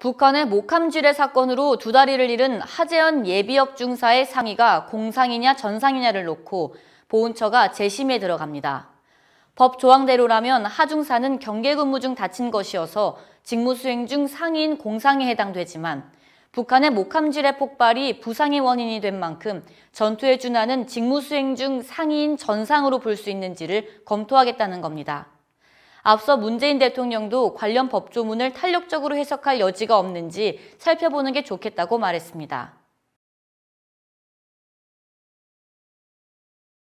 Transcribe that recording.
북한의 목함지뢰 사건으로 두 다리를 잃은 하재현 예비역 중사의 상의가 공상이냐 전상이냐를 놓고 보훈처가 재심에 들어갑니다. 법 조항대로라면 하중사는 경계근무 중 다친 것이어서 직무수행 중 상인 공상에 해당되지만 북한의 목함지뢰 폭발이 부상의 원인이 된 만큼 전투에 준하는 직무수행 중 상인 전상으로 볼 수 있는지를 검토하겠다는 겁니다. 앞서 문재인 대통령도 관련 법조문을 탄력적으로 해석할 여지가 없는지 살펴보는 게 좋겠다고 말했습니다.